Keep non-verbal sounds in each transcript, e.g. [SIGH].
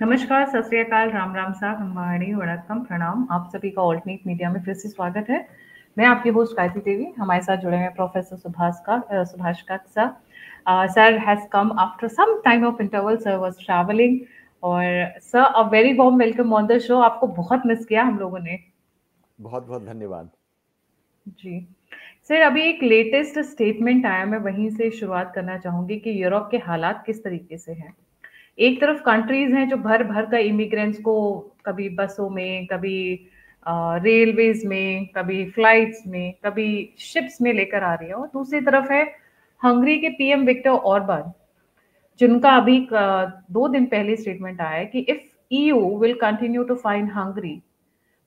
नमस्कार सत्याकाल राम राम साहब हमारी वड़कम प्रणाम आप सभी का ऑल्टरनेट मीडिया में फिर से स्वागत है मैं आपकी होस्ट गायत्री देवी हमारे साथ जुड़े हैं प्रोफेसर सुभाष का सुभाष का sir sir has come after some time of interval sir was travelling और sir a very warm welcome on the show आपको बहुत मिस किया हम लोगों ने बहुत बहुत धन्यवाद जी सर अभी एक लेटेस्ट स्टेटमेंट आया मैं वहीं से शुरुआत करना चाहूंगी कि यूरोप के हालात किस तरीके से हैं एक तरफ कंट्रीज हैं जो भर भर का इमिग्रेंट्स को कभी बसों में कभी रेलवेज में कभी फ्लाइट्स में कभी शिप्स में लेकर आ रही है और दूसरी तरफ है हंगरी के पीएम विक्टर ऑर्बन जिनका अभी दो दिन पहले स्टेटमेंट आया है कि if EU will continue to fine Hungary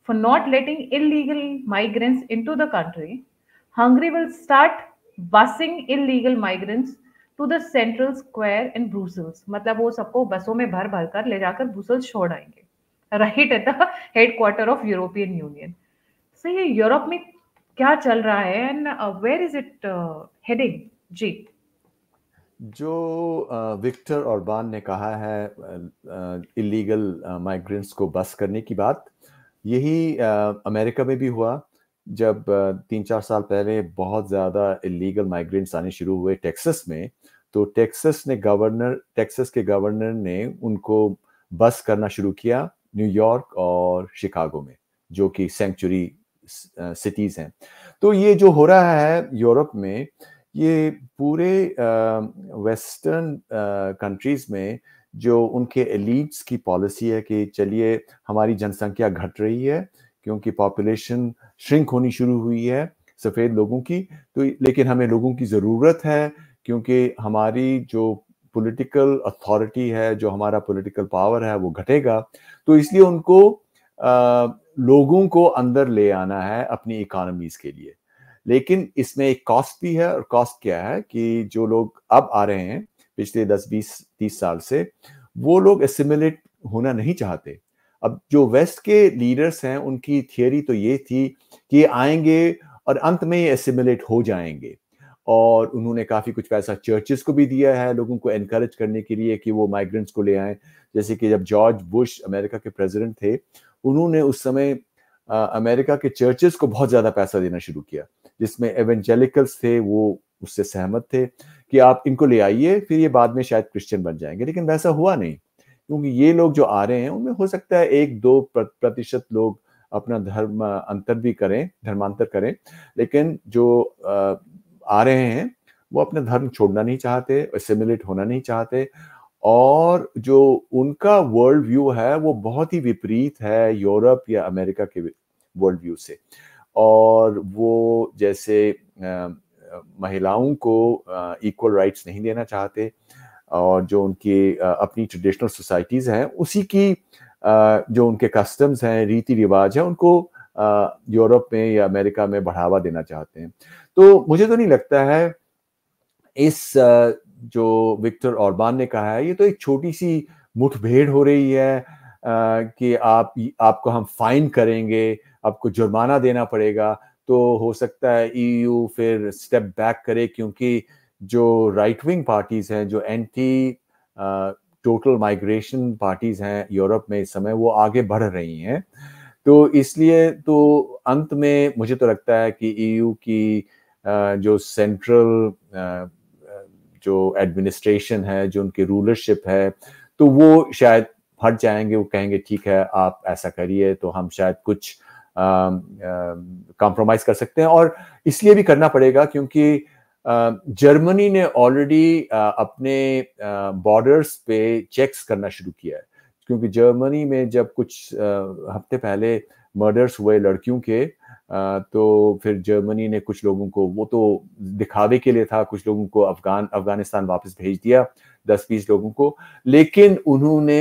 for not letting illegal migrants into the country Hungary will start bussing illegal migrants to the central square in Brussels मतलब वो सबको बसों में भर भर कर ले जाकर ब्रूसल्स छोड़ आएंगे right at the head quarter of European Union so ये यूरोप में क्या चल रहा है and where is it heading जी जो विक्टर और बान ने कहा है illegal uh, migrants uh, uh, को बस करने की बात यही अमेरिका में भी हुआ जब तीन चार साल पहले बहुत ज़्यादा इलीगल माइग्रेंट्स आने शुरू हुए टेक्सस में तो टेक्सस ने गवर्नर टेक्सस के गवर्नर ने उनको बस करना शुरू किया न्यूयॉर्क और शिकागो में जो कि सेंचुरी सिटीज हैं तो ये जो हो रहा है यूरोप में ये पूरे वेस्टर्न कंट्रीज में जो उनके एलिट्स की पॉलिसी है कि चलिए हमारी जनसंख्या घट रही है क्योंकि पॉपुलेशन श्रिंक होनी शुरू हुई है सफ़ेद लोगों की तो लेकिन हमें लोगों की ज़रूरत है क्योंकि हमारी जो पॉलिटिकल अथॉरिटी है जो हमारा पॉलिटिकल पावर है वो घटेगा तो इसलिए उनको आ, लोगों को अंदर ले आना है अपनी इकोनॉमीज के लिए लेकिन इसमें एक कॉस्ट भी है और कॉस्ट क्या है कि जो लोग अब आ रहे हैं पिछले 10 20 30 साल से वो लोग एसिमिलेट होना नहीं चाहते अब जो वेस्ट के लीडर्स हैं उनकी थियोरी तो ये थी कि आएंगे और अंत में ये एसिमिलेट हो जाएंगे और उन्होंने काफ़ी कुछ पैसा चर्चेस को भी दिया है लोगों को इनक्रेज करने के लिए कि वो माइग्रेंट्स को ले आएँ जैसे कि जब जॉर्ज बुश अमेरिका के प्रेसिडेंट थे उन्होंने उस समय अमेरिका के चर्चेस को बहुत ज़्यादा पैसा देना शुरू किया जिसमें एवेंजेलिकल्स थे वो उससे सहमत थे कि आप इनको ले आइए फिर ये बाद में शायद क्रिश्चियन बन जाएंगे लेकिन वैसा हुआ नहीं क्योंकि ये लोग जो आ रहे हैं उनमें हो सकता है एक दो प्रतिशत लोग अपना धर्म अंतर भी करें धर्मांतर करें लेकिन जो आ रहे हैं वो अपना धर्म छोड़ना नहीं चाहते असिमिलेट होना नहीं चाहते और जो उनका वर्ल्ड व्यू है वो बहुत ही विपरीत है यूरोप या अमेरिका के वर्ल्ड व्यू से और वो जैसे महिलाओं को इक्वल राइट्स नहीं देना चाहते और जो उनकी अपनी ट्रेडिशनल सोसाइटीज़ हैं उसी की जो उनके कस्टम्स हैं रीति रिवाज हैं उनको यूरोप में या अमेरिका में बढ़ावा देना चाहते हैं तो मुझे तो नहीं लगता है इस जो विक्टर औरबान ने कहा है ये तो एक छोटी सी मुठभेड़ हो रही है कि आप आपको हम फाइन करेंगे आपको जुर्माना देना पड़ेगा तो हो सकता है ईयू e फिर स्टेप बैक करे क्योंकि जो राइट विंग पार्टीज हैं जो एंटी टोटल माइग्रेशन पार्टीज हैं यूरोप में इस समय वो आगे बढ़ रही हैं तो इसलिए तो अंत में मुझे तो लगता है कि ईयू e की जो सेंट्रल जो एडमिनिस्ट्रेशन है जो उनकी रूलरशिप है तो वो शायद हट जाएंगे वो कहेंगे ठीक है आप ऐसा करिए तो हम शायद कुछ कॉम्प्रोमाइज कर सकते हैं और इसलिए भी करना पड़ेगा क्योंकि जर्मनी ने ऑलरेडी अपने बॉर्डर्स पे चेक्स करना शुरू किया है क्योंकि जर्मनी में जब कुछ हफ्ते पहले मर्डर्स हुए लड़कियों के तो फिर जर्मनी ने कुछ लोगों को वो तो दिखावे के लिए था कुछ लोगों को अफगान अफगानिस्तान वापस भेज दिया दस बीस लोगों को लेकिन उन्होंने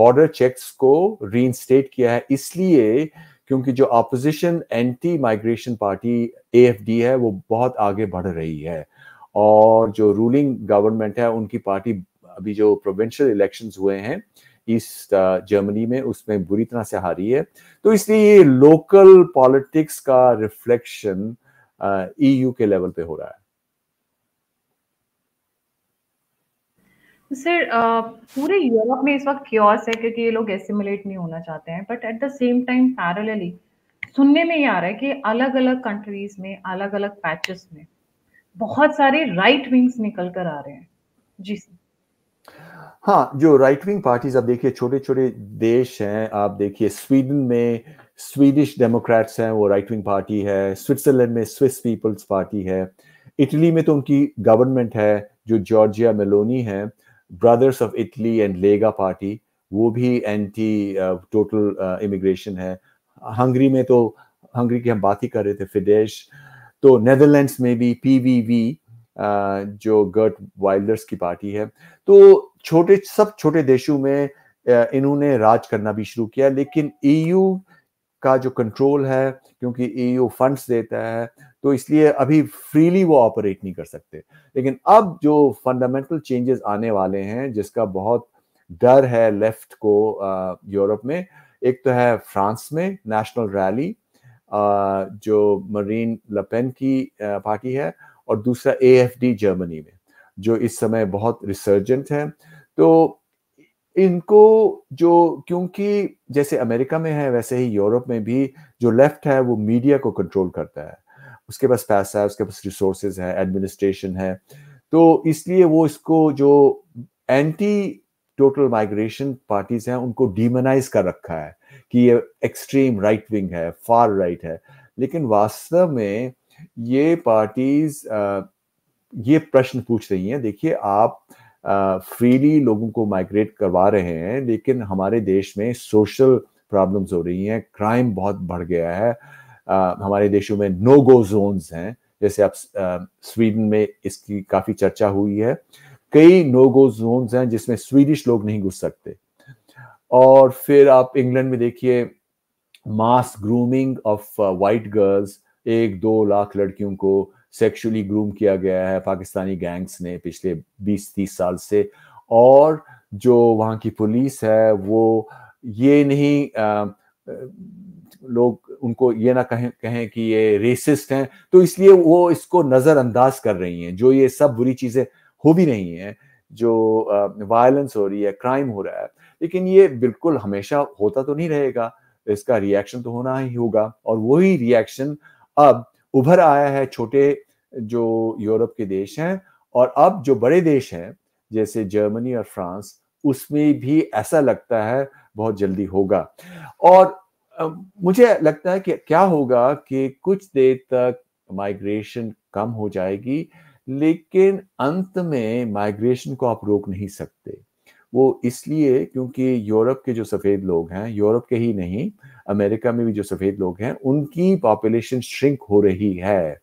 बॉर्डर चेक्स को रीइंस्टेट किया है इसलिए क्योंकि जो अपोजिशन एंटी माइग्रेशन पार्टी ए है वो बहुत आगे बढ़ रही है और जो रूलिंग गवर्नमेंट है उनकी पार्टी अभी जो प्रोविंशियल इलेक्शंस हुए हैं ईस्ट जर्मनी uh, में उसमें बुरी तरह से हारी है तो इसलिए ये लोकल पॉलिटिक्स का रिफ्लेक्शन ईयू uh, e के लेवल पे हो रहा है सर uh, पूरे यूरोप में इस वक्त क्योस है क्योंकि ये लोग एसिमुलेट नहीं होना चाहते हैं but at the same time parallelly सुनने में ये आ रहा है कि अलग अलग कंट्रीज में अलग अलग पैचेस में बहुत सारे राइट विंग्स निकल कर आ रहे हैं जी सर हाँ जो राइट विंग पार्टीज आप देखिए छोटे छोटे देश हैं आप देखिए स्वीडन में स्वीडिश डेमोक्रेट्स हैं वो राइट विंग पार्टी है स्विट्जरलैंड में स्विस पीपल्स पार्टी है इटली में तो उनकी गवर्नमेंट है जो जॉर्जिया मेलोनी है Brothers of Italy and Lega party वो भी एंटी टोटल इमिग्रेशन है हंगरी में तो हंगरी की हम बात ही कर रहे थे फिडेश तो नेदरलैंड्स में भी पीवीवी जो गर्ट वाइल्डर्स की पार्टी है तो छोटे सब छोटे देशों में इन्होंने राज करना भी शुरू किया लेकिन ईयू e का जो कंट्रोल है क्योंकि ईयू e फंड्स देता है तो इसलिए अभी फ्रीली वो ऑपरेट नहीं कर सकते लेकिन अब जो फंडामेंटल चेंजेस आने वाले हैं जिसका बहुत डर है लेफ्ट को यूरोप में एक तो है फ्रांस में नेशनल रैली जो मरीन लपेन की पार्टी है और दूसरा ए एफ डी जर्मनी में जो इस समय बहुत रिसर्जेंट है तो इनको जो क्योंकि जैसे अमेरिका में है वैसे ही यूरोप में भी जो लेफ्ट है वो मीडिया को कंट्रोल करता है उसके पास पैसा है उसके पास रिसोर्सेज है एडमिनिस्ट्रेशन है तो इसलिए वो इसको जो एंटी टोटल माइग्रेशन पार्टीज हैं उनको डीमोनाइज कर रखा है कि ये एक्सट्रीम राइट विंग है फार राइट है लेकिन वास्तव में ये पार्टीज ये प्रश्न पूछ रही हैं देखिए आप फ्रीली लोगों को माइग्रेट करवा रहे हैं लेकिन हमारे देश में सोशल प्रॉब्लम्स हो रही हैं क्राइम बहुत बढ़ गया है हमारे देशों में नो गो जोन्स हैं जैसे आप स्वीडन में इसकी काफ़ी चर्चा हुई है कई नो गो जोन्स हैं जिसमें स्वीडिश लोग नहीं घुस सकते और फिर आप इंग्लैंड में देखिए mass grooming of white girls एक दो लाख लड़कियों को सेक्सुअली ग्रूम किया गया है पाकिस्तानी गैंग्स ने पिछले 20-30 साल से और जो वहाँ की पुलिस है वो ये नहीं आ, लोग उनको ये ना कहें कहें कि ये रेसिस्ट हैं तो इसलिए वो इसको नज़रअंदाज कर रही हैं जो ये सब बुरी चीज़ें हो भी रही हैं जो वायलेंस हो रही है क्राइम हो रहा है लेकिन ये बिल्कुल हमेशा होता तो नहीं रहेगा इसका रिएक्शन तो होना ही होगा और वही रिएक्शन अब उभर आया है छोटे जो यूरोप के देश हैं और अब जो बड़े देश हैं जैसे जर्मनी और फ्रांस उसमें भी ऐसा लगता है बहुत जल्दी होगा और मुझे लगता है कि क्या होगा कि कुछ देर तक माइग्रेशन कम हो जाएगी लेकिन अंत में माइग्रेशन को आप रोक नहीं सकते वो इसलिए क्योंकि यूरोप के जो सफ़ेद लोग हैं यूरोप के ही नहीं अमेरिका में भी जो सफ़ेद लोग हैं उनकी पॉपुलेशन श्रिंक हो रही है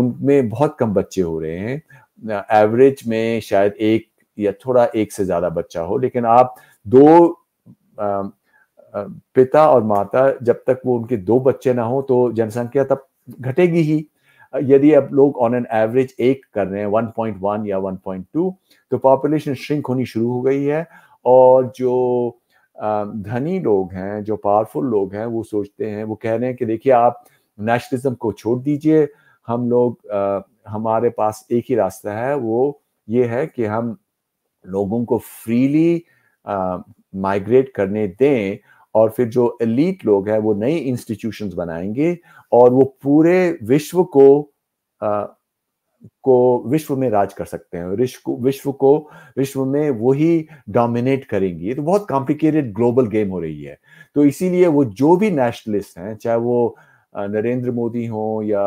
उनमें बहुत कम बच्चे हो रहे हैं एवरेज में शायद एक या थोड़ा एक से ज़्यादा बच्चा हो लेकिन आप दो आ, पिता और माता जब तक वो उनके दो बच्चे ना हो तो जनसंख्या तब घटेगी ही Uh, यदि अब लोग ऑन एन एवरेज एक कर रहे हैं 1.1 या 1.2 तो पॉपुलेशन श्रिंक होनी शुरू हो गई है और जो uh, धनी लोग हैं जो पावरफुल लोग हैं वो सोचते हैं वो कह रहे हैं कि देखिए आप नेशनलिज्म को छोड़ दीजिए हम लोग आ, uh, हमारे पास एक ही रास्ता है वो ये है कि हम लोगों को फ्रीली माइग्रेट करने दें और फिर जो एलीट लोग हैं वो नई इंस्टीट्यूशन बनाएंगे और वो पूरे विश्व को आ, को विश्व में राज कर सकते हैं विश्व को विश्व में वो ही डोमिनेट करेंगी ये तो बहुत कॉम्प्लिकेटेड ग्लोबल गेम हो रही है तो इसीलिए वो जो भी नेशनलिस्ट हैं चाहे वो नरेंद्र मोदी हों या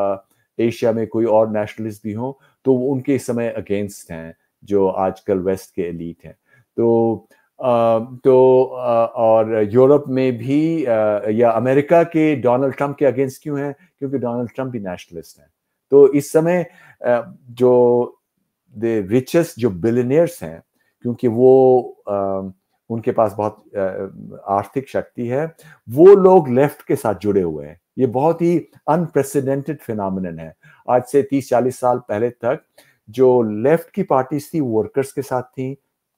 एशिया में कोई और नेशनलिस्ट भी हों तो उनके इस समय अगेंस्ट हैं जो आजकल वेस्ट के एलीट हैं तो तो और यूरोप में भी या अमेरिका के डोनाल्ड ट्रंप के अगेंस्ट क्यों है क्योंकि डोनाल्ड ट्रंप भी नेशनलिस्ट हैं तो इस समय जो द रिचेस्ट जो बिलियनियर्स हैं क्योंकि वो उनके पास बहुत आर्थिक शक्ति है वो लोग लेफ्ट के साथ जुड़े हुए हैं ये बहुत ही अनप्रेसिडेंटेड फिनमिन है आज से 30-40 साल पहले तक जो लेफ्ट की पार्टीज थी वर्कर्स के साथ थी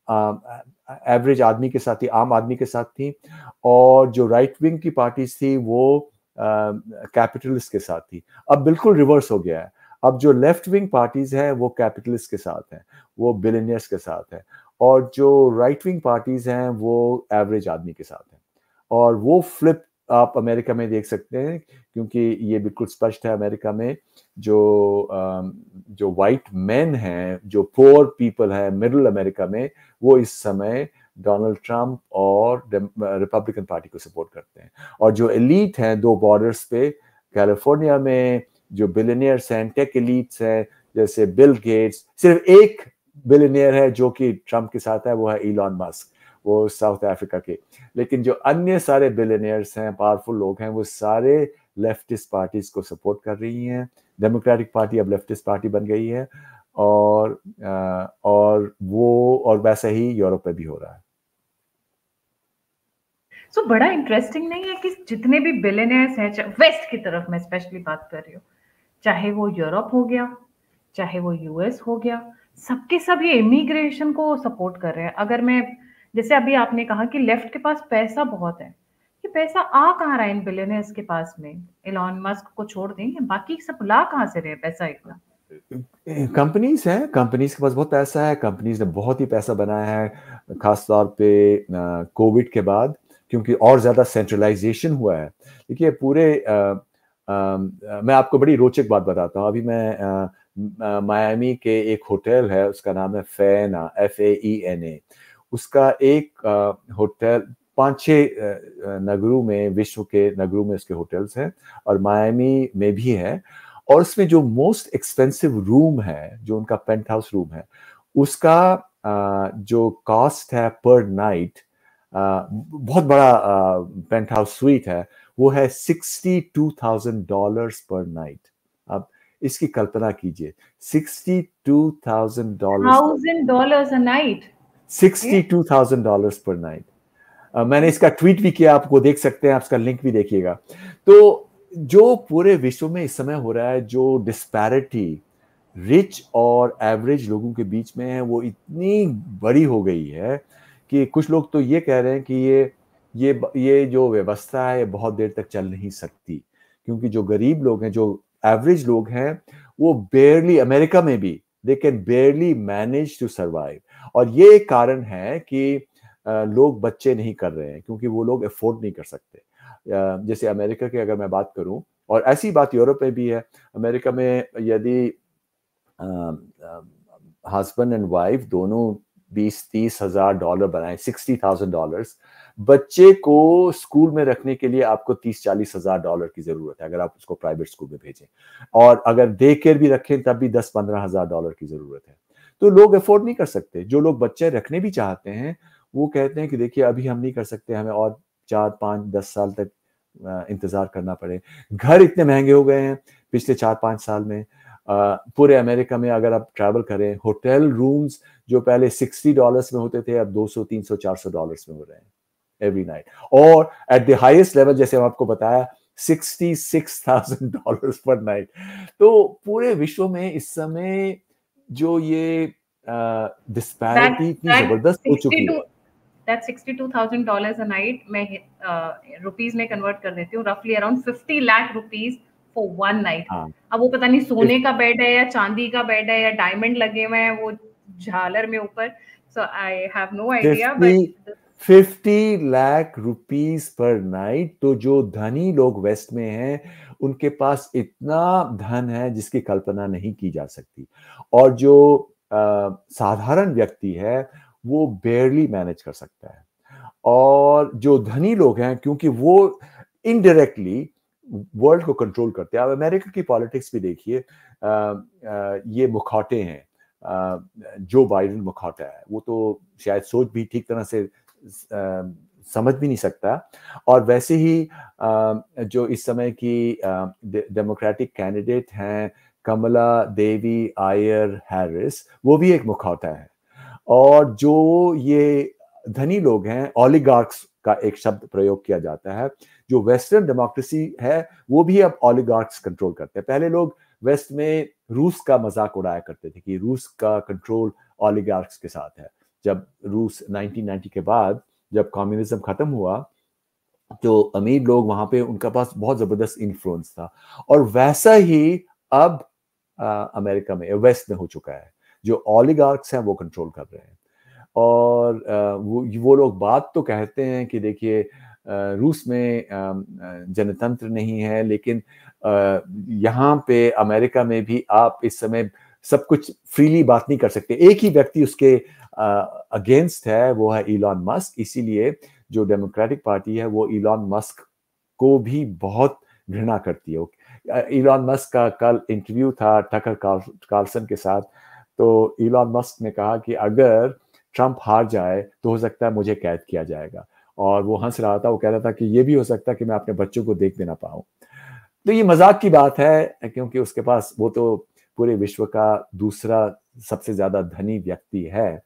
एवरेज आदमी के साथ थी आम आदमी के साथ थी और जो राइट विंग की पार्टीज थी वो कैपिटलिस्ट के साथ थी अब बिल्कुल रिवर्स हो गया है अब जो लेफ्ट विंग पार्टीज हैं वो कैपिटलिस्ट के साथ हैं वो बिलेनियर्स के साथ हैं और जो राइट विंग पार्टीज हैं वो एवरेज आदमी के साथ हैं और वो फ्लिप आप अमेरिका में देख सकते हैं क्योंकि ये बिल्कुल स्पष्ट है अमेरिका में जो जो वाइट मैन हैं जो पोअर पीपल हैं मिडल अमेरिका में वो इस समय डोनाल्ड ट्रंप और रिपब्लिकन पार्टी को सपोर्ट करते हैं और जो एलीट हैं दो बॉर्डर्स पे कैलिफोर्निया में जो बिलियनियर्स हैं टेक एलीट्स हैं जैसे बिल गेट्स सिर्फ एक बिलियनियर है जो कि ट्रंप के साथ है वो है इलॉन मस्क वो साउथ अफ्रीका के लेकिन जो अन्य सारे बिलेनियर्स हैं पावरफुल लोग हैं वो सारे लेफ्टिस्ट पार्टीज को सपोर्ट कर रही हैं डेमोक्रेटिक पार्टी अब लेफ्टिस्ट पार्टी बन गई है और और वो और वैसा ही यूरोप में भी हो रहा है सो so, बड़ा इंटरेस्टिंग नहीं है कि जितने भी बिलेनियर्स हैं वेस्ट की तरफ मैं स्पेशली बात कर रही हूँ चाहे वो यूरोप हो गया चाहे वो यूएस हो गया सबके सब ये इमिग्रेशन को सपोर्ट कर रहे हैं अगर मैं जैसे अभी आपने कहा कि लेफ्ट के पास पैसा बहुत है ये पैसा आ कहाँ रहा है इन बिलियनर्स के पास में इलॉन मस्क को छोड़ देंगे बाकी सब ला कहाँ से रहे पैसा इतना कंपनीज हैं कंपनीज के पास बहुत पैसा है कंपनीज ने बहुत ही पैसा बनाया है खास तौर पे कोविड के बाद क्योंकि और ज़्यादा सेंट्रलाइजेशन हुआ है देखिए पूरे आ, आ, मैं आपको बड़ी रोचक बात बताता हूँ अभी मैं मायामी के एक होटल है उसका नाम है फेना F A E N A उसका एक होटल पांच छह नगरों में विश्व के नगरों में उसके होटल्स हैं और मायामी में भी है और उसमें जो मोस्ट एक्सपेंसिव रूम है जो उनका पेंट हाउस रूम है उसका जो कॉस्ट है पर नाइट बहुत बड़ा पेंट हाउस स्वीट है वो है sixty two thousand dollar per night अब इसकी कल्पना कीजिए sixty two thousand dollar thousand dollar night sixty two thousand dollar per night मैंने इसका ट्वीट भी किया आपको देख सकते हैं आप इसका लिंक भी देखिएगा तो जो पूरे विश्व में इस समय हो रहा है जो डिस्पैरिटी रिच और एवरेज लोगों के बीच में है वो इतनी बड़ी हो गई है कि कुछ लोग तो ये कह रहे हैं कि ये ये ये जो व्यवस्था है बहुत देर तक चल नहीं सकती क्योंकि जो गरीब लोग हैं जो एवरेज लोग हैं वो बेयरली अमेरिका में भी they can barely manage to survive और ये एक कारण है कि लोग बच्चे नहीं कर रहे हैं क्योंकि वो लोग अफोर्ड नहीं कर सकते जैसे अमेरिका की अगर मैं बात करूं और ऐसी बात यूरोप में भी है अमेरिका में यदि हस्बैंड एंड वाइफ दोनों बीस तीस हजार डॉलर बनाए सिक्सटी थाउजेंड डॉलर बच्चे को स्कूल में रखने के लिए आपको तीस चालीस हजार डॉलर की जरूरत है अगर आप उसको प्राइवेट स्कूल में भेजें और अगर डे केयर भी रखें तब भी दस पंद्रह हजार डॉलर की जरूरत है तो लोग अफोर्ड नहीं कर सकते जो लोग बच्चे रखने भी चाहते हैं वो कहते हैं कि देखिए अभी हम नहीं कर सकते हमें और चार पाँच दस साल तक इंतज़ार करना पड़े घर इतने महंगे हो गए हैं पिछले चार पाँच साल में पूरे अमेरिका में अगर आप ट्रैवल करें होटल रूम्स जो पहले सिक्सटी डॉलर्स में होते थे अब दो सौ तीन सौ चार सौ डॉलर्स में हो रहे हैं एवरी नाइट और एट द हाइस्ट लेवल जैसे हम आपको बताया sixty six thousand dollar per night तो पूरे विश्व में इस समय जो ये डिस्पैरिटी की जबरदस्त हो चुकी है that 62000 two thousand dollar a night मैं रुपीज में कन्वर्ट कर देती हूँ रफली around fifty lakh rupees for one night अब वो पता नहीं सोने का बेड है या चांदी का बेड है या डायमंड लगे हुए हैं वो झालर में ऊपर so I have no idea but fifty lakh rupees per night तो जो धनी लोग वेस्ट में हैं उनके पास इतना धन है जिसकी कल्पना नहीं की जा सकती और जो साधारण व्यक्ति है वो बेरली मैनेज कर सकता है और जो धनी लोग हैं क्योंकि वो इनडायरेक्टली वर्ल्ड को कंट्रोल करते हैं अब अमेरिका की पॉलिटिक्स भी देखिए ये मुखौटे हैं जो बाइडन मुखौटा है वो तो शायद सोच भी ठीक तरह से आ, समझ भी नहीं सकता और वैसे ही आ, जो इस समय की डेमोक्रेटिक कैंडिडेट हैं कमला देवी आयर हैरिस वो भी एक मुखौटा है और जो ये धनी लोग हैं ऑलिगार्क्स का एक शब्द प्रयोग किया जाता है जो वेस्टर्न डेमोक्रेसी है वो भी अब ओलिगार्क्स कंट्रोल करते हैं पहले लोग वेस्ट में रूस का मजाक उड़ाया करते थे कि रूस का कंट्रोल ऑलिगार्क्स के साथ है जब रूस 1990 के बाद जब कम्युनिज्म खत्म हुआ तो अमीर लोग वहां पे उनका पास बहुत जबरदस्त इन्फ्लुएंस था और वैसा ही अब अमेरिका में वेस्ट में हो चुका है जो ऑलिगार्क्स हैं वो कंट्रोल कर रहे हैं और वो वो लोग बात तो कहते हैं कि देखिए रूस में जनतंत्र नहीं है लेकिन यहाँ पे अमेरिका में भी आप इस समय सब कुछ फ्रीली बात नहीं कर सकते एक ही व्यक्ति उसके अगेंस्ट है वो है इलॉन मस्क इसीलिए जो डेमोक्रेटिक पार्टी है वो इलॉन मस्क को भी बहुत घृणा करती है इलॉन uh, मस्क का कल इंटरव्यू था टकर कार्लसन के साथ तो इलॉन मस्क ने कहा कि अगर ट्रंप हार जाए तो हो सकता है मुझे कैद किया जाएगा और वो हंस रहा था वो कह रहा था कि ये भी हो सकता है कि मैं अपने बच्चों को देख भी ना पाऊँ तो ये मजाक की बात है क्योंकि उसके पास वो तो पूरे विश्व का दूसरा सबसे ज़्यादा धनी व्यक्ति है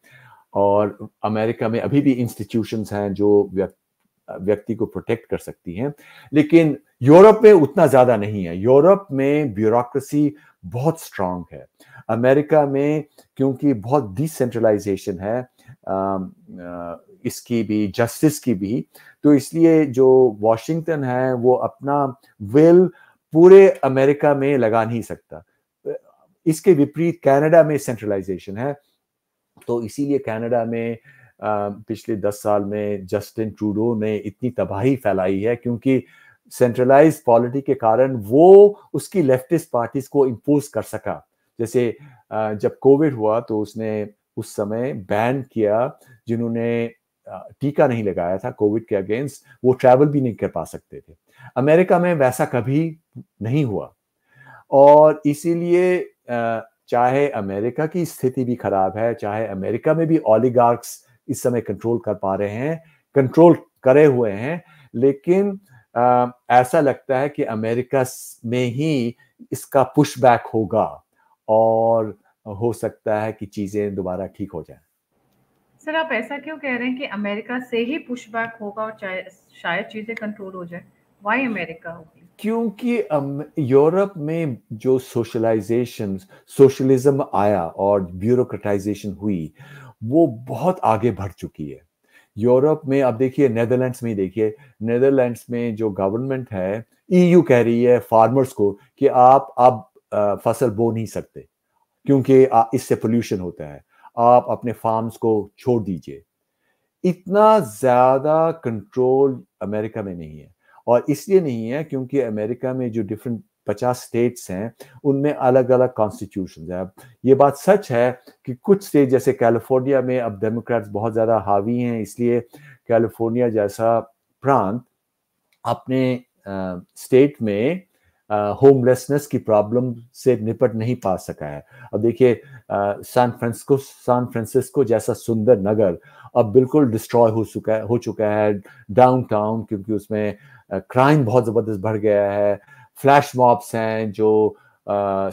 और अमेरिका में अभी भी इंस्टीट्यूशंस हैं जो व्यक्ति को प्रोटेक्ट कर सकती हैं लेकिन यूरोप में उतना ज्यादा नहीं है यूरोप में ब्यूरोक्रेसी बहुत स्ट्रांग है अमेरिका में क्योंकि बहुत डिसेंट्रलाइजेशन है इसकी भी जस्टिस की भी तो इसलिए जो वॉशिंगटन है वो अपना विल पूरे अमेरिका में लगा नहीं सकता इसके विपरीत कनाडा में सेंट्रलाइजेशन है तो इसीलिए कनाडा में पिछले दस साल में जस्टिन ट्रूडो ने इतनी तबाही फैलाई है क्योंकि सेंट्रलाइज पॉलिटी के कारण वो उसकी लेफ्टिस्ट पार्टीज को इम्पोज कर सका जैसे जब कोविड हुआ तो उसने उस समय बैन किया जिन्होंने टीका नहीं लगाया था कोविड के अगेंस्ट वो ट्रैवल भी नहीं कर पा सकते थे अमेरिका में वैसा कभी नहीं हुआ और इसीलिए चाहे अमेरिका की स्थिति भी खराब है चाहे अमेरिका में भी ऑलिगार्क्स इस समय कंट्रोल कर पा रहे हैं कंट्रोल करे हुए हैं लेकिन आ, ऐसा लगता है कि अमेरिका में ही इसका पुशबैक होगा और हो सकता है कि चीज़ें दोबारा ठीक हो जाए सर आप ऐसा क्यों कह रहे हैं कि अमेरिका से ही पुशबैक होगा और शायद चीज़ें कंट्रोल हो जाए वाई अमेरिका होगी क्योंकि यूरोप में जो सोशलाइजेशन सोशलिज्म आया और ब्यूरोक्रेटाइजेशन हुई वो बहुत आगे बढ़ चुकी है यूरोप में आप देखिए नेदरलैंड्स में देखिए नेदरलैंड्स में जो गवर्नमेंट है ईयू e कह रही है फार्मर्स को कि आप अब फसल बो नहीं सकते क्योंकि इससे पोल्यूशन होता है आप अपने फार्म्स को छोड़ दीजिए इतना ज़्यादा कंट्रोल अमेरिका में नहीं है और इसलिए नहीं है क्योंकि अमेरिका में जो डिफरेंट पचास स्टेट्स हैं उनमें अलग अलग कॉन्स्टिट्यूशन है ये बात सच है कि कुछ स्टेट जैसे कैलिफोर्निया में अब डेमोक्रेट्स बहुत ज़्यादा हावी हैं इसलिए कैलिफोर्निया जैसा प्रांत अपने स्टेट में होमलेसनेस की प्रॉब्लम से निपट नहीं पा सका है अब देखिए सैन फ्रांसिस्को सैन फ्रांसिस्को जैसा सुंदर नगर अब बिल्कुल डिस्ट्रॉय हो चुका हो चुका है डाउनटाउन क्योंकि उसमें क्राइम बहुत ज़बरदस्त बढ़ गया है फ्लैश मॉब्स हैं जो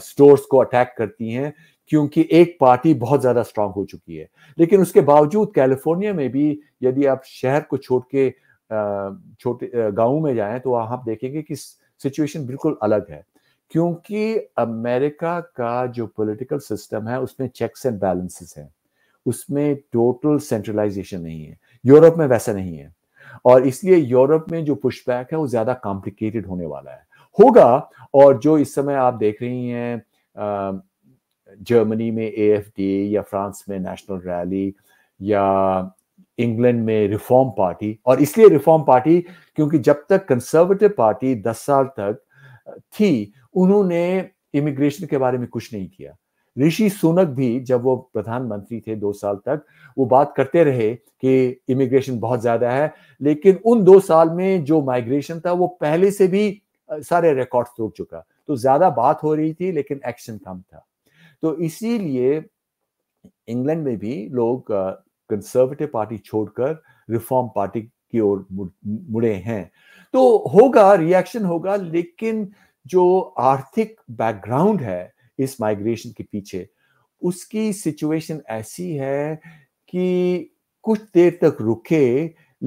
स्टोर्स को अटैक करती हैं क्योंकि एक पार्टी बहुत ज़्यादा स्ट्रांग हो चुकी है लेकिन उसके बावजूद कैलिफोर्निया में भी यदि आप शहर को छोड़ के छोटे गाँव में जाएं तो आप देखेंगे कि सिचुएशन बिल्कुल अलग है क्योंकि अमेरिका का जो पॉलिटिकल सिस्टम है उसमें चेक्स एंड बैलेंसेस हैं उसमें टोटल सेंट्रलाइजेशन नहीं है यूरोप में वैसा नहीं है और इसलिए यूरोप में जो पुशबैक है वो ज़्यादा कॉम्प्लिकेटेड होने वाला है होगा और जो इस समय आप देख रही हैं जर्मनी में ए या फ्रांस में नेशनल रैली या इंग्लैंड में रिफॉर्म पार्टी और इसलिए रिफॉर्म पार्टी क्योंकि जब तक कंसर्वेटिव पार्टी 10 साल तक थी उन्होंने इमिग्रेशन के बारे में कुछ नहीं किया ऋषि सोनक भी जब वो प्रधानमंत्री थे दो साल तक वो बात करते रहे कि इमिग्रेशन बहुत ज्यादा है लेकिन उन दो साल में जो माइग्रेशन था वो पहले से भी सारे रिकॉर्ड टूट चुका तो ज्यादा बात हो रही थी लेकिन एक्शन कम था तो इसीलिए इंग्लैंड में भी लोग कंजर्वेटिव पार्टी छोड़कर रिफॉर्म पार्टी की ओर मुड़े हैं तो होगा रिएक्शन होगा लेकिन जो आर्थिक बैकग्राउंड है इस माइग्रेशन के पीछे उसकी सिचुएशन ऐसी है कि कुछ देर तक रुके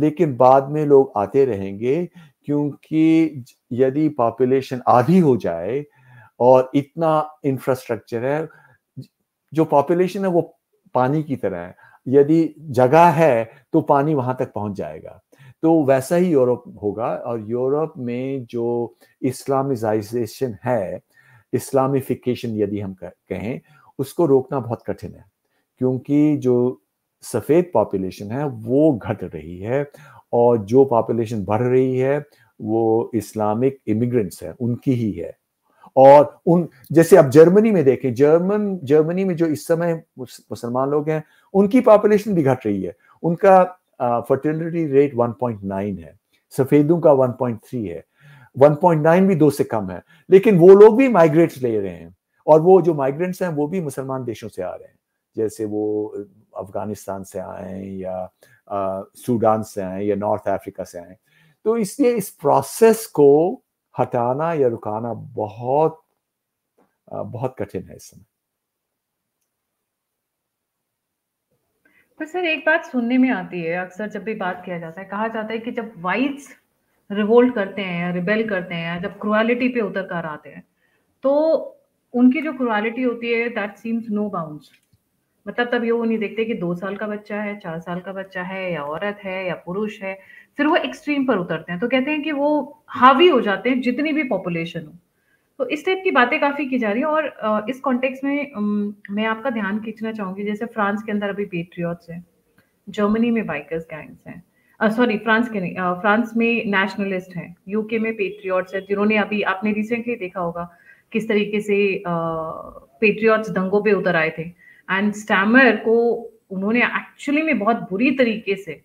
लेकिन बाद में लोग आते रहेंगे क्योंकि यदि पॉपुलेशन आधी हो जाए और इतना इंफ्रास्ट्रक्चर है जो पॉपुलेशन है वो पानी की तरह है यदि जगह है तो पानी वहां तक पहुंच जाएगा तो वैसा ही यूरोप होगा और यूरोप में जो इस्लामिजाइजेशन है इस्लामिफिकेशन यदि हम कहें उसको रोकना बहुत कठिन है क्योंकि जो सफ़ेद पॉपुलेशन है वो घट रही है और जो पॉपुलेशन बढ़ रही है वो इस्लामिक इमिग्रेंट्स है उनकी ही है और उन जैसे आप जर्मनी में देखें जर्मन जर्मनी में जो इस समय मुसलमान लोग हैं उनकी पॉपुलेशन भी घट रही है उनका फर्टिलिटी रेट 1.9 है सफेदों का 1.3 है 1.9 भी दो से कम है लेकिन वो लोग भी माइग्रेट्स ले रहे हैं और वो जो माइग्रेंट्स हैं वो भी मुसलमान देशों से आ रहे हैं जैसे वो अफगानिस्तान से आए हैं या सूडान से आए या नॉर्थ अफ्रीका से आए तो इसलिए इस प्रोसेस को हटाना या रुकाना बहुत बहुत कठिन है इस समय सर एक बात सुनने में आती है अक्सर जब भी बात किया जाता है कहा जाता है कि जब वाइट्स रिवोल्ट करते हैं या रिबेल करते हैं या जब क्रुअलिटी पे उतर कर आते हैं तो उनकी जो क्रुअलिटी होती है दैट सीम्स नो बाउंड्स मतलब तब ये वो नहीं देखते कि दो साल का बच्चा है चार साल का बच्चा है या औरत है या पुरुष है फिर वो एक्सट्रीम पर उतरते हैं तो कहते हैं कि वो हावी हो जाते हैं जितनी भी पॉपुलेशन हो तो इस टाइप की बातें काफ़ी की जा रही है और इस कॉन्टेक्स में मैं आपका ध्यान खींचना चाहूंगी जैसे फ्रांस के अंदर अभी पेट्रियॉट्स हैं जर्मनी में बाइकर्स गैंग्स हैं सॉरी फ्रांस के नहीं फ्रांस में नेशनलिस्ट हैं यूके में पेट्रियट्स हैं जिन्होंने अभी आपने रिसेंटली देखा होगा किस तरीके से पेट्रियॉट्स दंगों पे उतर आए थे एंड स्टैमर को उन्होंने एक्चुअली में बहुत बुरी तरीके से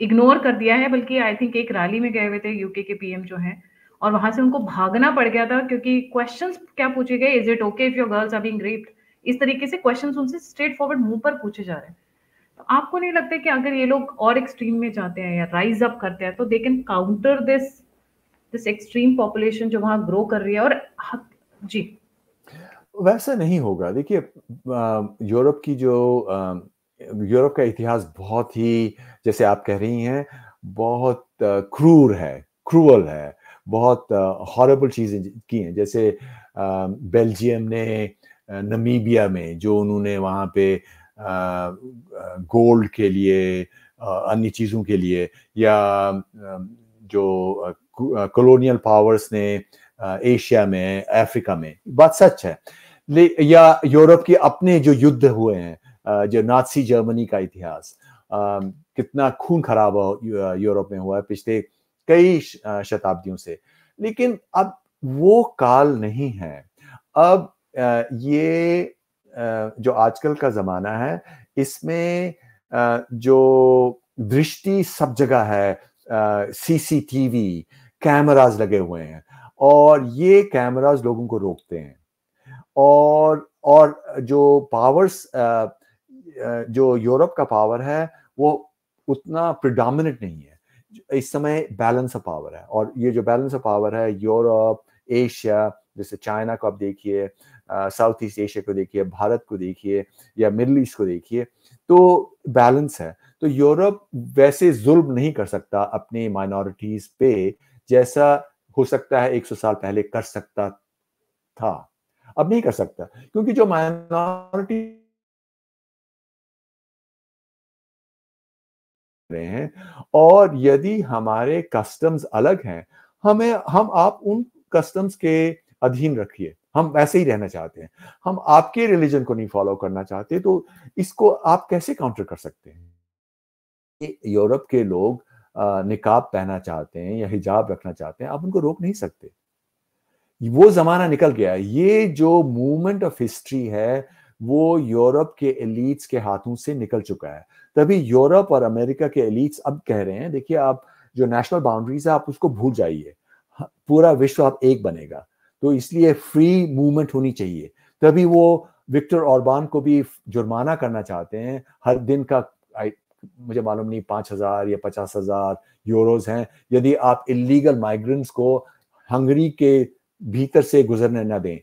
इग्नोर कर दिया है बल्कि आई थिंक एक रैली में गए हुए थे यूके के पीएम जो हैं और वहां से उनको भागना पड़ गया था क्योंकि क्वेश्चंस क्या पूछे गए is it okay if your girls are being raped इस तरीके से क्वेश्चंस उनसे स्ट्रेट फॉरवर्ड मुंह पर पूछे जा रहे हैं तो आपको नहीं लगता कि अगर ये लोग और एक्सट्रीम में जाते हैं या राइज अप करते हैं तो they can counter this this extreme population जो वहां ग्रो कर रही है और हाँ, जी वैसा नहीं होगा देखिए यूरोप की जो यूरोप का इतिहास बहुत ही जैसे आप कह रही हैं बहुत क्रूर है क्रूअल है बहुत हॉरेबल चीज़ें की हैं जैसे बेल्जियम ने नमीबिया में जो उन्होंने वहाँ पे गोल्ड के लिए अन्य चीज़ों के लिए या जो कॉलोनियल पावर्स ने एशिया में अफ्रीका में बात सच है या यूरोप के अपने जो युद्ध हुए हैं जो नाथसी जर्मनी का इतिहास कितना खून खराब यूरोप में हुआ है पिछले कई शताब्दियों से लेकिन अब वो काल नहीं है अब ये जो आजकल का जमाना है इसमें जो दृष्टि सब जगह है सीसीटीवी कैमराज लगे हुए हैं और ये कैमराज लोगों को रोकते हैं और और जो पावर्स जो यूरोप का पावर है वो उतना प्रिडामिनेंट नहीं है इस समय बैलेंस ऑफ पावर है और ये जो बैलेंस ऑफ पावर है यूरोप एशिया जैसे चाइना को आप देखिए साउथ ईस्ट एशिया को देखिए भारत को देखिए या मिडल ईस्ट को देखिए तो बैलेंस है तो यूरोप वैसे जुल्म नहीं कर सकता अपने माइनॉरिटीज पे जैसा हो सकता है 100 साल पहले कर सकता था अब नहीं कर सकता क्योंकि जो माइनॉरिटी रहे हैं और यदि हमारे कस्टम्स अलग हैं हमें हम आप उन कस्टम्स के अधीन रखिए हम वैसे ही रहना चाहते हैं हम आपके रिलीजन को नहीं फॉलो करना चाहते तो इसको आप कैसे काउंटर कर सकते हैं यूरोप के लोग निकाब पहनना चाहते हैं या हिजाब रखना चाहते हैं आप उनको रोक नहीं सकते वो जमाना निकल गया ये जो मूवमेंट ऑफ हिस्ट्री है वो यूरोप के एलिट्स के हाथों से निकल चुका है तभी यूरोप और अमेरिका के एलिट्स अब कह रहे हैं देखिए आप जो नेशनल बाउंड्रीज है आप उसको भूल जाइए हाँ, पूरा विश्व आप एक बनेगा तो इसलिए फ्री मूवमेंट होनी चाहिए तभी वो विक्टर औरबान को भी जुर्माना करना चाहते हैं हर दिन का मुझे मालूम नहीं पांच हज़ार या पचास हज़ार यूरोज हैं यदि आप इलीगल माइग्रेंट्स को हंगरी के भीतर से गुजरने ना दें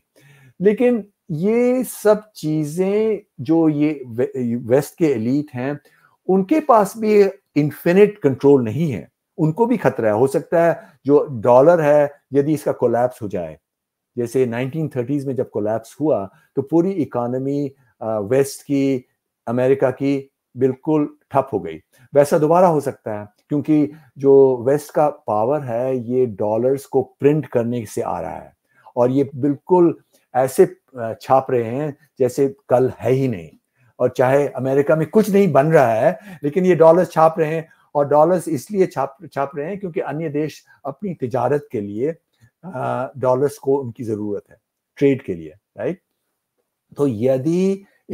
लेकिन ये सब चीजें जो ये वे, वेस्ट के एलीट हैं उनके पास भी इंफिनिट कंट्रोल नहीं है उनको भी खतरा है हो सकता है जो डॉलर है यदि इसका कोलैप्स हो जाए जैसे 1930s में जब कोलैप्स हुआ तो पूरी इकॉनमी वेस्ट की अमेरिका की बिल्कुल ठप हो गई वैसा दोबारा हो सकता है क्योंकि जो वेस्ट का पावर है ये डॉलर्स को प्रिंट करने से आ रहा है और ये बिल्कुल ऐसे छाप रहे हैं जैसे कल है ही नहीं और चाहे अमेरिका में कुछ नहीं बन रहा है लेकिन ये डॉलर्स छाप रहे हैं और डॉलर्स इसलिए छाप छाप रहे हैं क्योंकि अन्य देश अपनी तजारत के लिए डॉलर्स को उनकी ज़रूरत है ट्रेड के लिए राइट तो यदि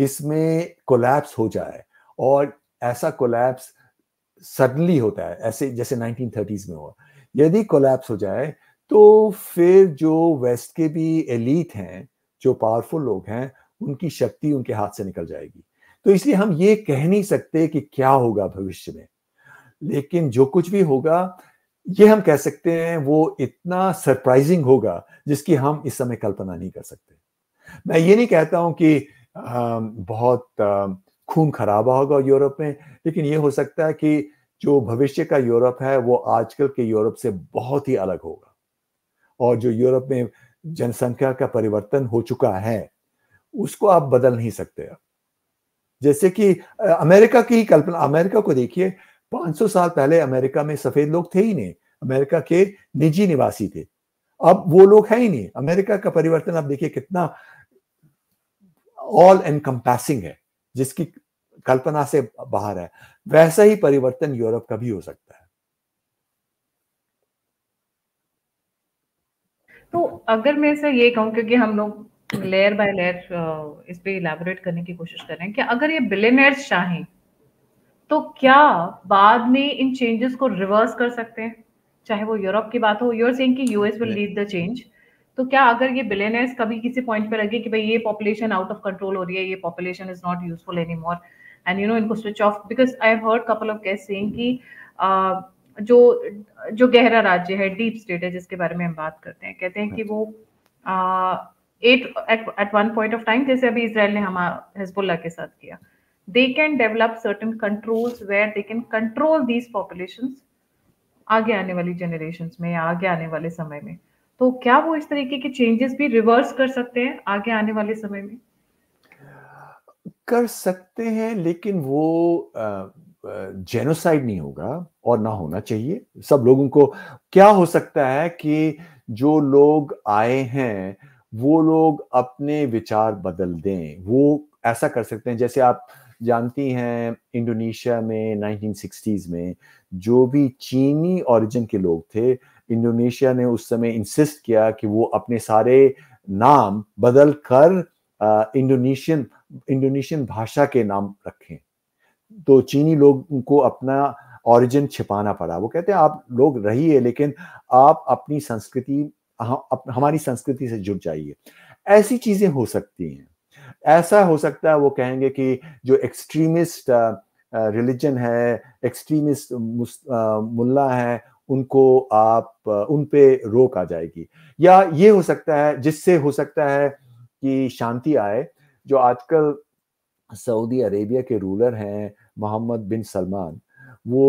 इसमें कोलैप्स हो जाए और ऐसा कोलैप्स सडनली होता है ऐसे जैसे 1930s में हुआ यदि कोलैप्स हो जाए तो फिर जो वेस्ट के भी एलीट हैं जो पावरफुल लोग हैं उनकी शक्ति उनके हाथ से निकल जाएगी तो इसलिए हम ये कह नहीं सकते कि क्या होगा भविष्य में लेकिन जो कुछ भी होगा ये हम कह सकते हैं वो इतना सरप्राइजिंग होगा जिसकी हम इस समय कल्पना नहीं कर सकते मैं ये नहीं कहता हूं कि आ, बहुत आ, खून खराबा होगा यूरोप में लेकिन ये हो सकता है कि जो भविष्य का यूरोप है वो आजकल के यूरोप से बहुत ही अलग होगा और जो यूरोप में जनसंख्या का परिवर्तन हो चुका है उसको आप बदल नहीं सकते आप जैसे कि अमेरिका की कल्पना अमेरिका को देखिए 500 साल पहले अमेरिका में सफेद लोग थे ही नहीं अमेरिका के निजी निवासी थे अब वो लोग है ही नहीं अमेरिका का परिवर्तन आप देखिए कितना ऑल एनकम्पैसिंग है जिसकी कल्पना से बाहर है वैसा ही परिवर्तन यूरोप का भी हो सकता है तो अगर मैं सर ये कहूं क्योंकि हम लोग लेयर बाय लेयर इस पे इलाबोरेट करने की कोशिश कर रहे हैं कि अगर ये बिलेनियर्स चाहें तो क्या बाद में इन चेंजेस को रिवर्स कर सकते हैं चाहे वो यूरोप की बात हो यूर सेइंग कि US will lead the change तो क्या अगर ये बिलेनियर्स कभी किसी पॉइंट पे लगे कि भाई ये पॉपुलेशन आउट ऑफ कंट्रोल हो रही है ये population is not useful any more and you know इनको switch off because I heard couple of guest saying कि जो जो गहरा राज्य है डीप स्टेट है जिसके बारे में हम बात करते हैं कहते हैं कि वो at at one point of time जैसे अभी इसराइल ने हमारा हिजबुल्ला के साथ किया they can develop certain controls where they can control these population आगे आने वाली जनरेशन में या आगे आने वाले समय में तो क्या वो इस तरीके के चेंजेस भी रिवर्स कर सकते हैं आगे आने वाले समय में कर सकते हैं लेकिन वो जेनोसाइड नहीं होगा और ना होना चाहिए सब लोगों को क्या हो सकता है कि जो लोग आए हैं वो लोग अपने विचार बदल दें वो ऐसा कर सकते हैं जैसे आप जानती हैं इंडोनेशिया में 1960s में जो भी चीनी ओरिजिन के लोग थे इंडोनेशिया ने उस समय इंसिस्ट किया कि वो अपने सारे नाम बदल कर इंडोनेशियन uh, इंडोनेशियन भाषा के नाम रखें तो चीनी लोग को अपना ओरिजिन छिपाना पड़ा वो कहते हैं आप लोग रहिए लेकिन आप अपनी संस्कृति हाँ, हमारी संस्कृति से जुड़ जाइए ऐसी चीजें हो सकती हैं ऐसा हो सकता है वो कहेंगे कि जो एक्सट्रीमिस्ट रिलीजन है एक्सट्रीमिस्ट मुल्ला है उनको आप उन पे रोक आ जाएगी या ये हो सकता है जिससे हो सकता है कि शांति आए जो आजकल सऊदी अरेबिया के रूलर हैं मोहम्मद बिन सलमान वो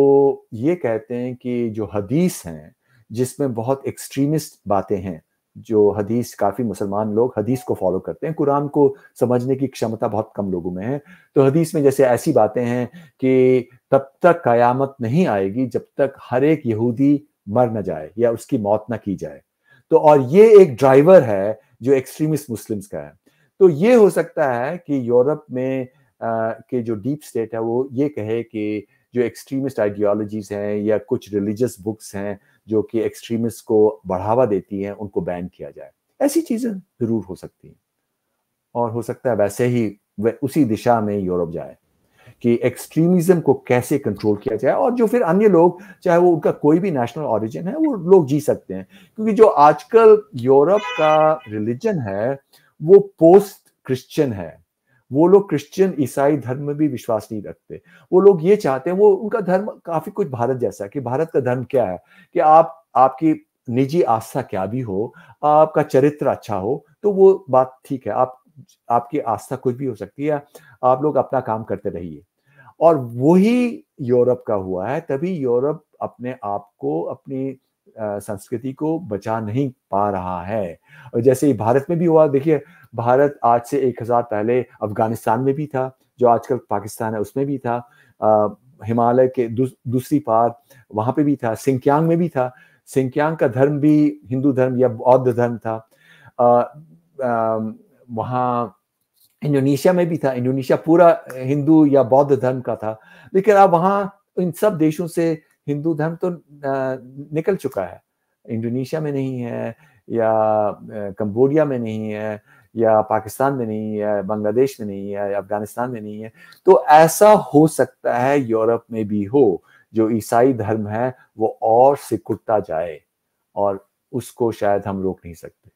ये कहते हैं कि जो हदीस हैं जिसमें बहुत एक्सट्रीमिस्ट बातें हैं जो हदीस काफ़ी मुसलमान लोग हदीस को फॉलो करते हैं कुरान को समझने की क्षमता बहुत कम लोगों में है तो हदीस में जैसे ऐसी बातें हैं कि तब तक कयामत नहीं आएगी जब तक हर एक यहूदी मर ना जाए या उसकी मौत ना की जाए तो और ये एक ड्राइवर है जो एक्सट्रीमिस्ट मुस्लिम्स का है तो ये हो सकता है कि यूरोप में के जो डीप स्टेट है वो ये कहे कि जो एक्सट्रीमिस्ट आइडियोलॉजीज हैं या कुछ रिलीजियस बुक्स हैं जो कि एक्सट्रीमिस्ट को बढ़ावा देती हैं उनको बैन किया जाए ऐसी चीज़ें ज़रूर हो सकती हैं और हो सकता है वैसे ही वे उसी दिशा में यूरोप जाए कि एक्सट्रीमिज्म को कैसे कंट्रोल किया जाए और जो फिर अन्य लोग चाहे वो उनका कोई भी नेशनल ऑरिजिन है वो लोग जी सकते हैं क्योंकि जो आजकल यूरोप का रिलीजन है वो पोस्ट क्रिश्चियन है वो लोग क्रिश्चियन ईसाई धर्म में भी विश्वास नहीं रखते वो लोग ये चाहते हैं वो उनका धर्म काफी कुछ भारत जैसा कि भारत का धर्म क्या है कि आप आपकी निजी आस्था क्या भी हो आपका चरित्र अच्छा हो तो वो बात ठीक है आप आपकी आस्था कुछ भी हो सकती है आप लोग अपना काम करते रहिए और वही यूरोप का हुआ है तभी यूरोप अपने आप को अपनी संस्कृति को बचा नहीं पा रहा है और जैसे ही भारत में भी हुआ देखिए भारत आज से एक हज़ार पहले अफगानिस्तान में भी था जो आजकल पाकिस्तान है उसमें भी था हिमालय के दूस, दूसरी पार वहां पे भी था सिंकियांग में भी था सिंकियांग का धर्म भी हिंदू धर्म या बौद्ध धर्म था वहाँ इंडोनेशिया में भी था इंडोनेशिया पूरा हिंदू या बौद्ध धर्म का था लेकिन अब वहाँ इन सब देशों से हिंदू धर्म तो निकल चुका है इंडोनेशिया में नहीं है या कंबोडिया में नहीं है या पाकिस्तान में नहीं है बांग्लादेश में नहीं है अफगानिस्तान में नहीं है तो ऐसा हो सकता है यूरोप में भी हो जो ईसाई धर्म है वो और सिकुड़ता जाए और उसको शायद हम रोक नहीं सकते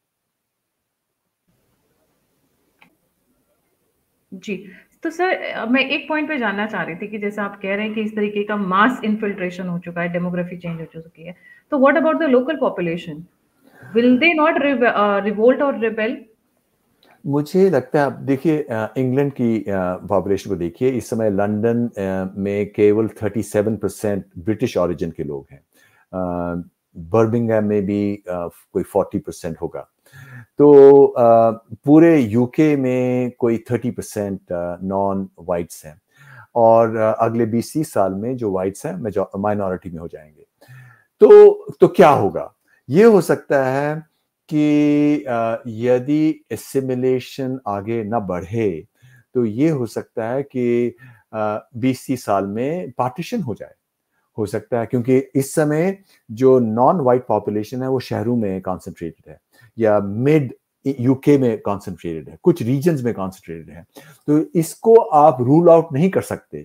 जी तो सर मैं एक पॉइंट पे जानना चाह रही थी कि जैसे आप कह रहे हैं कि इस तरीके का मास इन्फिल्ट्रेशन हो चुका है डेमोग्राफी चेंज हो चुकी है तो what about the local population will they not revolt और रिबेल मुझे लगता है आप देखिए इंग्लैंड की पॉपुलेशन को देखिए इस समय लंदन में केवल 37 परसेंट ब्रिटिश ऑरिजिन के लोग हैं बर्मिंगम में भी कोई 40 परसेंट होगा तो पूरे यूके में कोई थर्टी परसेंट नॉन वाइट्स हैं और अगले बीस तीस साल में जो वाइट्स हैं माइनॉरिटी में हो जाएंगे तो तो क्या होगा ये हो सकता है कि यदि एसिमिलेशन आगे ना बढ़े तो ये हो सकता है कि बीस तीस साल में पार्टीशन हो जाए हो सकता है क्योंकि इस समय जो नॉन वाइट पॉपुलेशन है वो शहरों में कॉन्सेंट्रेटेड है या मिड यूके में कॉन्सेंट्रेटेड है कुछ रीजन में कॉन्सेंट्रेटेड है तो इसको आप रूल आउट नहीं कर सकते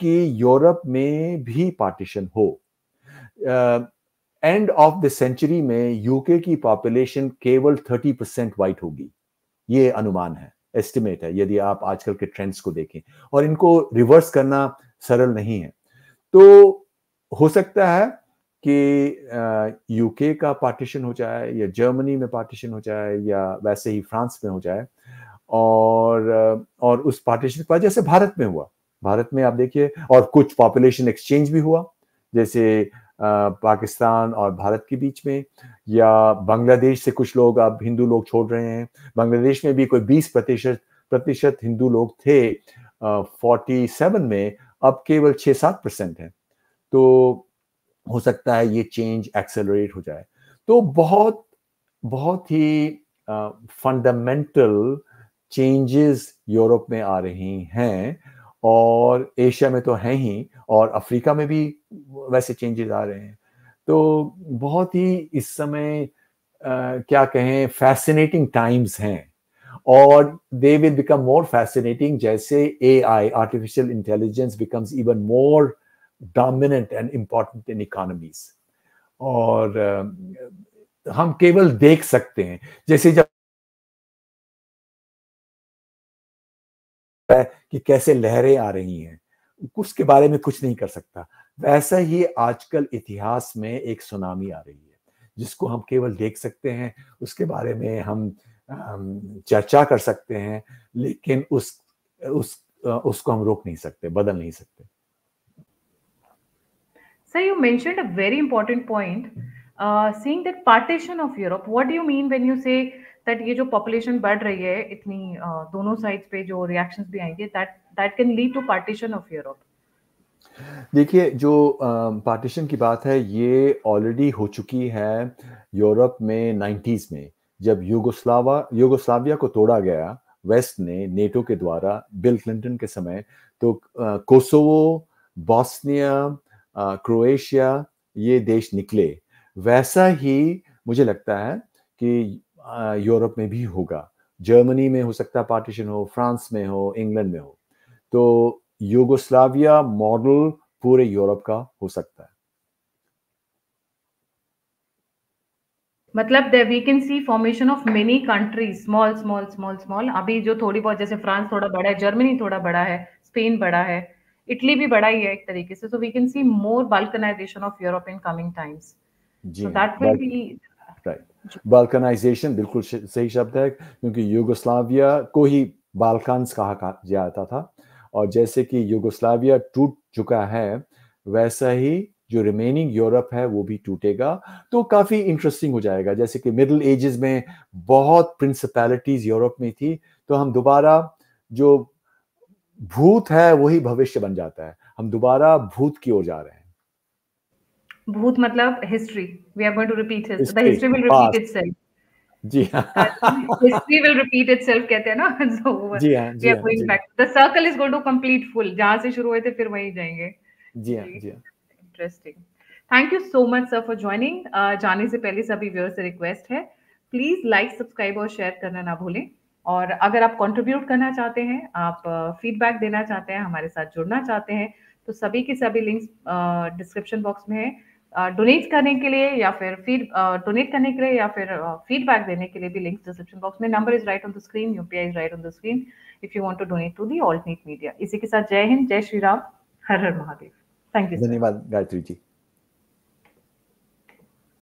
कि यूरोप में भी पार्टीशन हो एंड ऑफ द सेंचुरी में यूके की पॉपुलेशन केवल थर्टी परसेंट वाइट होगी ये अनुमान है एस्टिमेट है यदि आप आजकल के ट्रेंड्स को देखें और इनको रिवर्स करना सरल नहीं है तो हो सकता है कि यूके का पार्टीशन हो जाए या जर्मनी में पार्टीशन हो जाए या वैसे ही फ्रांस में हो जाए और और उस पार्टीशन के बाद जैसे भारत में हुआ भारत में आप देखिए और कुछ पॉपुलेशन एक्सचेंज भी हुआ जैसे पाकिस्तान और भारत के बीच में या बांग्लादेश से कुछ लोग अब हिंदू लोग छोड़ रहे हैं बांग्लादेश में भी कोई 20 प्रतिशत प्रतिशत हिंदू लोग थे फोर्टी सेवन में अब केवल छः सात परसेंट हैं तो हो सकता है ये चेंज एक्सेलरेट हो जाए तो बहुत बहुत ही फंडामेंटल चेंजेस यूरोप में आ रही हैं और एशिया में तो हैं ही और अफ्रीका में भी वैसे चेंजेस आ रहे हैं तो बहुत ही इस समय आ, क्या कहें फैसिनेटिंग टाइम्स हैं और they will become more fascinating जैसे A I artificial intelligence becomes even more dominant and important in economies. और हम केवल देख सकते हैं जैसे जब कि कैसे लहरें आ रही हैं उसके बारे में कुछ नहीं कर सकता वैसा ही आजकल इतिहास में एक सुनामी आ रही है जिसको हम केवल देख सकते हैं उसके बारे में हम चर्चा कर सकते हैं लेकिन उस उस उसको हम रोक नहीं सकते बदल नहीं सकते So you mentioned a very important point, uh, seeing that partition of Europe. What do you mean when you say that ये जो population बढ़ रही है इतनी uh, दोनों sides पे जो reactions भी आएंगे that that can lead to partition of Europe. देखिए जो पार्टीशन uh, की बात है ये ऑलरेडी हो चुकी है यूरोप में 90s में जब यूगोस्लावा यूगोस्लाविया को तोड़ा गया वेस्ट ने नेटो के द्वारा बिल क्लिंटन के समय तो कोसोवो बॉस्निया क्रोएशिया ये देश निकले वैसा ही मुझे लगता है कि यूरोप में भी होगा जर्मनी में हो सकता है पार्टीशन हो फ्रांस में हो इंग्लैंड में हो तो यूगोस्लाविया मॉडल पूरे यूरोप का हो सकता है मतलब we can see formation of many countries small small small small अभी जो थोड़ी बहुत जैसे फ्रांस थोड़ा बड़ा है जर्मनी थोड़ा बड़ा है स्पेन बड़ा है इटली भी बड़ा ही है एक तरीके से so we can see more balkanization of Europe in coming times so that will be right balkanization बिल्कुल सही शब्द है क्योंकि यूगोस्लाविया को ही बाल्कन्स कहा जाता था और जैसे कि यूगोस्लाविया टूट चुका है वैसा ही जो रिमेनिंग यूरोप है वो भी टूटेगा तो काफ़ी इंटरेस्टिंग हो जाएगा जैसे कि मिडिल एजेस में बहुत प्रिंसिपैलिटीज़ यूरोप में थी तो हम दोबारा जो भूत है वही भविष्य बन जाता है हम दोबारा भूत की ओर जा रहे हैं भूत मतलब history we are going to repeat the history will repeat itself जी हिस्ट्री विल रिपीट इटसेल्फ कहते हैं ना सो [LAUGHS] जी हां we are going back the circle is going to complete full जहां से शुरू हुए थे फिर वहीं जाएंगे जी हां जी interesting thank you so much sir for joining जाने से पहले सभी व्यूअर्स से रिक्वेस्ट है प्लीज लाइक सब्सक्राइब और शेयर करना ना भूलें और अगर आप कंट्रीब्यूट करना चाहते हैं आप फीडबैक देना चाहते हैं हमारे साथ जुड़ना चाहते हैं तो सभी की सभी लिंक्स डिस्क्रिप्शन बॉक्स में है डोनेट करने के लिए या फिर फीड डोनेट करने के लिए या फिर फीडबैक देने के लिए भी लिंक्स डिस्क्रिप्शन बॉक्स में number is right on the screen UPI is right on the screen if you want to donate to the alternate media इसी के साथ जय हिंद जय श्री राम हर हर महादेव थैंक यू धन्यवाद गायत्री जी